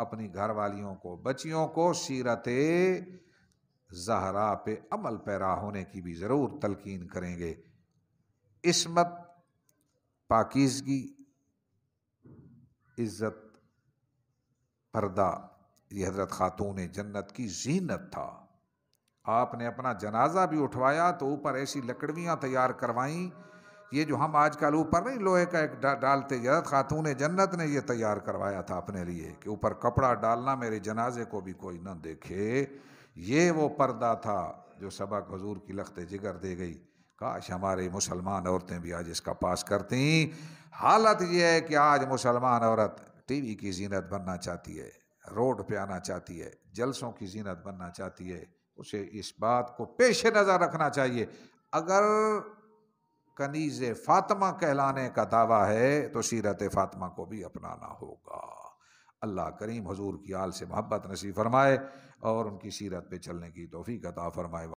अपनी घर वालियों को बच्चियों को सीरत जहरा पे अमल पैरा होने की भी ज़रूर तलकिन करेंगे इसमत पाकिजगी इज़्ज़त पर्दा ये हज़रत ख़ातून जन्नत की जीनत था आपने अपना जनाजा भी उठवाया तो ऊपर ऐसी लकड़ियाँ तैयार करवाईं ये जो हम आजकल ऊपर नहीं लोहे का एक डा, डालते जरत खातून जन्नत ने ये तैयार करवाया था अपने लिए कि ऊपर कपड़ा डालना मेरे जनाजे को भी कोई ना देखे ये वो पर्दा था जो सबक हजूर की लखते जिगर दे गई काश हमारे मुसलमान औरतें भी आज इसका पास करती हालत ये है कि आज मुसलमान औरत टीवी की जीनत बनना चाहती है रोड पे आना चाहती है जलसों की जीनत बनना चाहती है उसे इस बात को पेश नज़र रखना चाहिए अगर कनीज फातमा कहलाने का दावा है तो सीरत फातिमा को भी अपनाना होगा अल्लाह करीम हजूर की आल से मोहब्बत नसीब फरमाए और उनकी सीरत पे चलने की तोहफी कता फरमाए